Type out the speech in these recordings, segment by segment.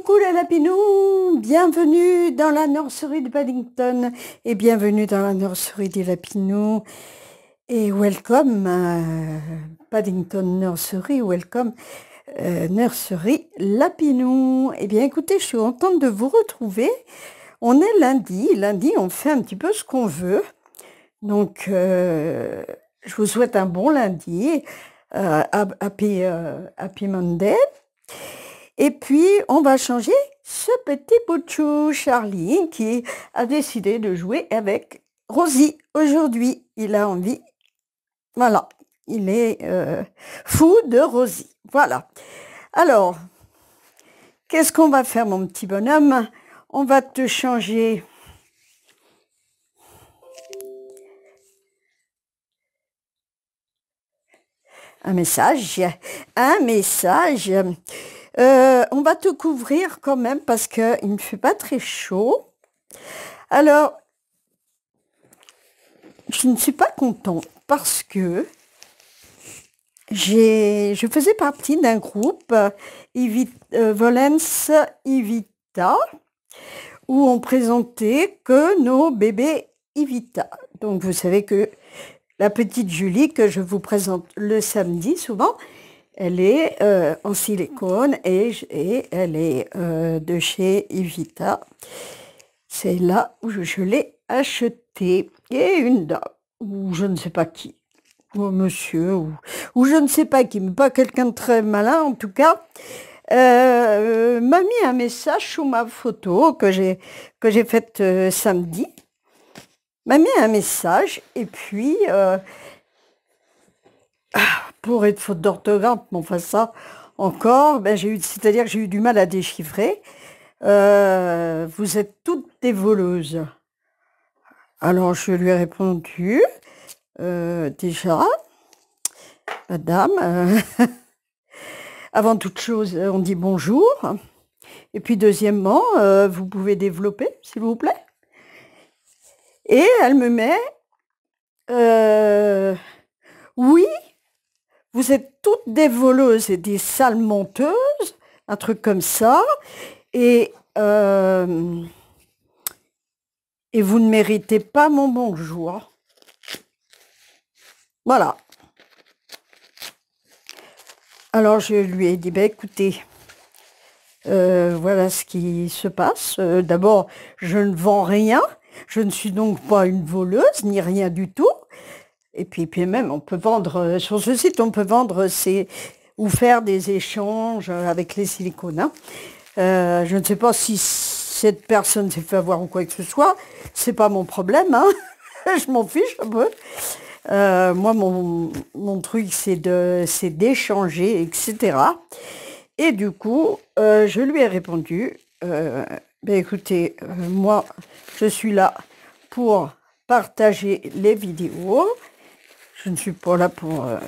Coucou la lapinou, bienvenue dans la nurserie de Paddington et bienvenue dans la nurserie des lapinous et welcome euh, Paddington Nursery, welcome euh, Nursery Lapinous. Lapinou. Eh bien écoutez, je suis contente de vous retrouver. On est lundi, lundi on fait un petit peu ce qu'on veut. Donc euh, je vous souhaite un bon lundi, happy, happy Monday. Et puis, on va changer ce petit bout Charlie, qui a décidé de jouer avec Rosie. Aujourd'hui, il a envie. Voilà, il est euh, fou de Rosie. Voilà. Alors, qu'est-ce qu'on va faire, mon petit bonhomme On va te changer. Un message, un message. Euh, on va te couvrir quand même parce qu'il ne fait pas très chaud. Alors, je ne suis pas contente parce que je faisais partie d'un groupe euh, Volens Evita où on présentait que nos bébés Ivita. Donc vous savez que la petite Julie que je vous présente le samedi souvent, elle est euh, en silicone et, et elle est euh, de chez Evita. C'est là où je, l'ai achetée. Et une dame, ou je ne sais pas qui, ou monsieur, ou, je ne sais pas qui, mais pas quelqu'un de très malin en tout cas, euh, m'a mis un message sous ma photo que j'ai que j'ai faite samedi. M'a mis un message et puis et de faute d'orthographe, mais enfin ça encore, ben, j'ai eu, c'est-à-dire que j'ai eu du mal à déchiffrer. Euh, vous êtes toutes des voleuses. Alors je lui ai répondu, euh, déjà, madame, euh, avant toute chose, on dit bonjour. Et puis deuxièmement, vous pouvez développer, s'il vous plaît. Et elle me met, oui, vous êtes toutes des voleuses et des menteuses, un truc comme ça, et, euh, et vous ne méritez pas mon bonjour. Voilà. Alors je lui ai dit, bah, écoutez, euh, voilà ce qui se passe. Euh, d'abord, je ne vends rien, je ne suis donc pas une voleuse, ni rien du tout. Et puis, même, on peut vendre, euh, sur ce site, on peut vendre ou faire des échanges avec les silicones. Hein. Euh, je ne sais pas si cette personne s'est fait avoir ou quoi que ce soit. C'est pas mon problème. Hein. je m'en fiche un peu. Euh, moi, mon, truc, c'est d'échanger, etc. Et du coup, je lui ai répondu, ben écoutez, moi, je suis là pour partager les vidéos. Je ne suis pas là pour, euh,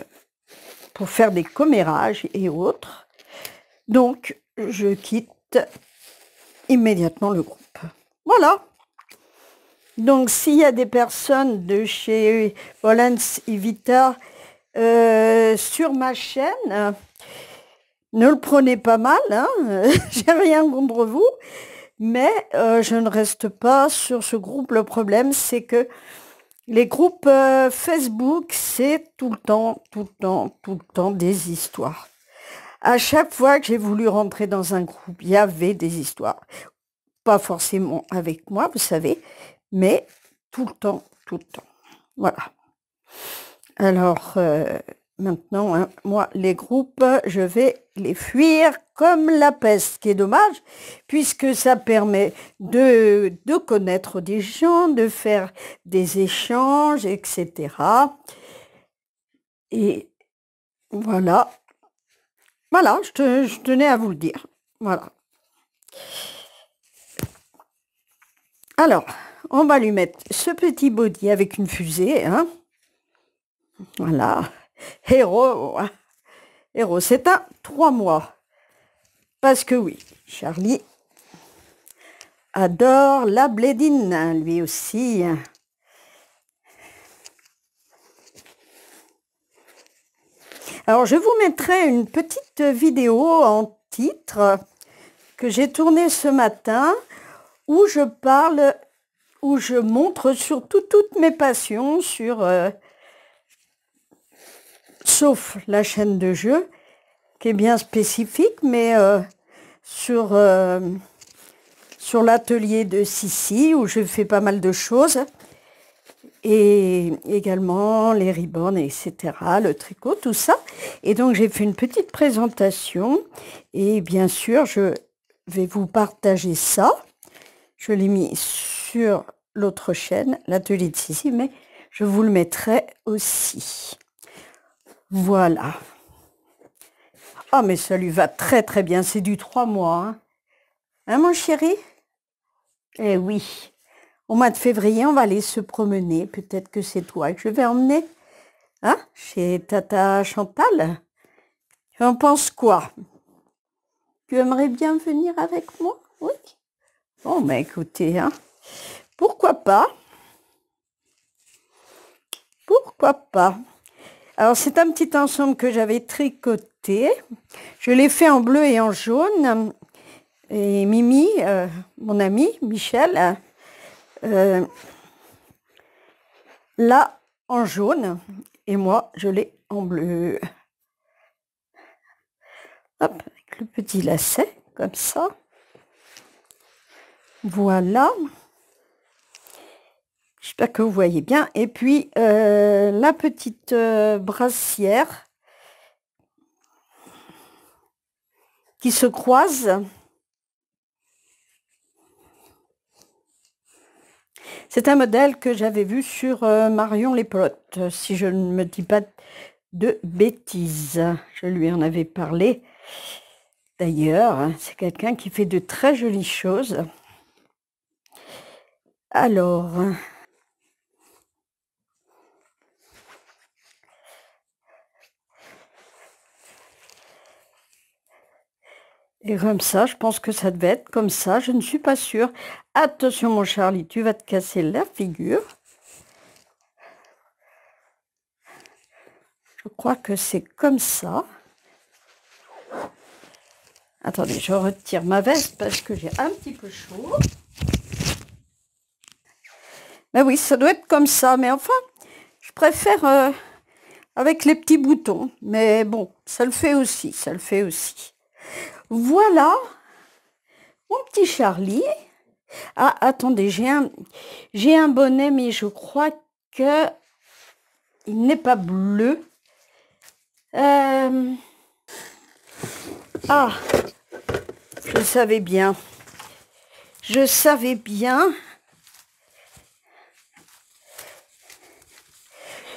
pour faire des commérages et autres. Donc, je quitte immédiatement le groupe. Voilà. Donc, s'il y a des personnes de chez Volens Evita euh, sur ma chaîne, ne le prenez pas mal, hein j'ai rien contre vous, mais euh, je ne reste pas sur ce groupe. Le problème, c'est que les groupes euh, Facebook, c'est tout le temps, tout le temps, tout le temps des histoires. À chaque fois que j'ai voulu rentrer dans un groupe, il y avait des histoires. Pas forcément avec moi, vous savez, mais tout le temps, tout le temps. Voilà. Alors, euh, maintenant, hein, moi, les groupes, je vais les fuir comme la peste, ce qui est dommage, puisque ça permet de, connaître des gens, de faire des échanges, etc. Et voilà. Voilà, je, tenais à vous le dire. Voilà. Alors, on va lui mettre ce petit body avec une fusée. Hein. Voilà. Héros, héros, c'est à trois mois. Parce que oui, Charlie adore la blédine, lui aussi. Alors, je vous mettrai une petite vidéo en titre que j'ai tournée ce matin où je parle, où je montre surtout toutes mes passions sur euh, sauf la chaîne de jeu, qui est bien spécifique, mais euh, sur, euh, sur l'atelier de Sissi, où je fais pas mal de choses, et également les ribbons, etc., le tricot, tout ça. Et donc j'ai fait une petite présentation, et bien sûr, je vais vous partager ça. Je l'ai mis sur l'autre chaîne, l'atelier de Sissi, mais je vous le mettrai aussi. Voilà. Ah, mais ça lui va très très bien. C'est du trois mois. Hein. hein, mon chéri Eh oui. Au mois de février, on va aller se promener. Peut-être que c'est toi que je vais emmener. Hein Chez Tata Chantal Tu en penses quoi Tu aimerais bien venir avec moi Oui Bon, bah écoutez, hein, pourquoi pas Pourquoi pas alors c'est un petit ensemble que j'avais tricoté. Je l'ai fait en bleu et en jaune. Et Mimi, euh, mon ami Michel, euh, là en jaune et moi je l'ai en bleu. Hop, avec le petit lacet comme ça. Voilà. J'espère que vous voyez bien. Et puis, euh, la petite euh, brassière qui se croise. C'est un modèle que j'avais vu sur euh, Marion potes si je ne me dis pas de bêtises. Je lui en avais parlé. D'ailleurs, c'est quelqu'un qui fait de très jolies choses. Alors, Et comme ça, je pense que ça devait être comme ça. Je ne suis pas sûre. Attention, mon Charlie, tu vas te casser la figure. Je crois que c'est comme ça. Attendez, je retire ma veste parce que j'ai un petit peu chaud. Mais oui, ça doit être comme ça. Mais enfin, je préfère euh, avec les petits boutons. Mais bon, ça le fait aussi, ça le fait aussi. Voilà mon petit Charlie. Ah, attendez, j'ai un, j'ai un bonnet, mais je crois que il n'est pas bleu. Euh, ah, je savais bien. Je savais bien.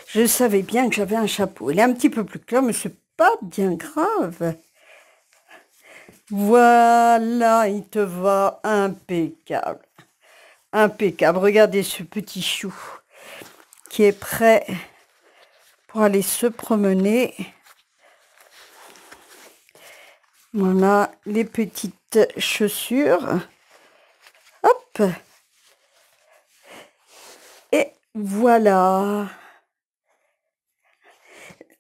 Je savais bien que j'avais un chapeau. Il est un petit peu plus clair, mais c'est pas bien grave. Voilà, il te va impeccable. Impeccable. Regardez ce petit chou qui est prêt pour aller se promener. Voilà les petites chaussures. Hop Et voilà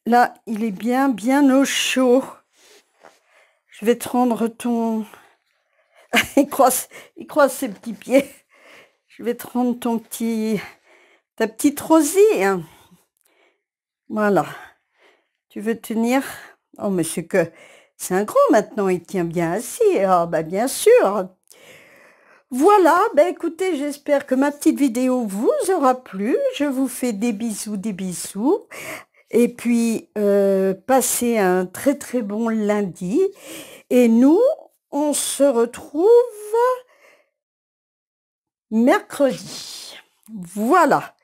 Là, il est bien, bien au chaud. Je vais te rendre ton... il, croise, croise ses petits pieds. Je vais te rendre ton petit... Ta petite rosie. Hein. Voilà. Tu veux tenir Oh, mais c'est que... C'est un grand maintenant, il tient bien assis. Ah, bah bien sûr. Voilà, ben écoutez, j'espère que ma petite vidéo vous aura plu. Je vous fais des bisous, des bisous. Et puis, euh, passez un très très bon lundi. Et nous, on se retrouve mercredi. Voilà.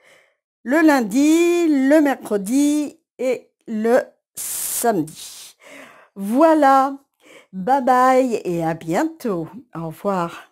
Le lundi, le mercredi et le samedi. Voilà. Bye bye et à bientôt. Au revoir.